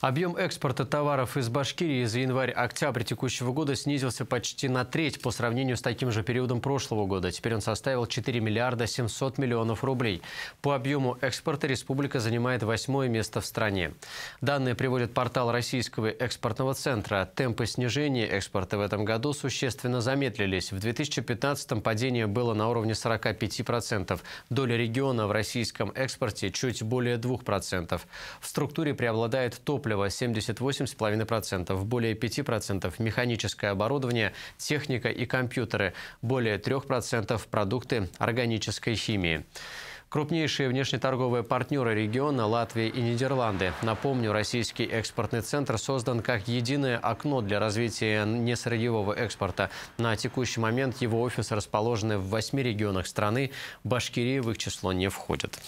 Объем экспорта товаров из Башкирии за январь-октябрь текущего года снизился почти на треть по сравнению с таким же периодом прошлого года. Теперь он составил 4 миллиарда 700 миллионов рублей. По объему экспорта республика занимает восьмое место в стране. Данные приводит портал Российского экспортного центра. Темпы снижения экспорта в этом году существенно замедлились. В 2015-м падение было на уровне 45%. Доля региона в российском экспорте чуть более 2%. В структуре преобладает топливо топлива 78,5%, более 5% механическое оборудование, техника и компьютеры, более 3% продукты органической химии. Крупнейшие внешнеторговые партнеры региона – Латвия и Нидерланды. Напомню, Российский экспортный центр создан как единое окно для развития несырьевого экспорта. На текущий момент его офисы расположены в восьми регионах страны. Башкирии в их число не входит.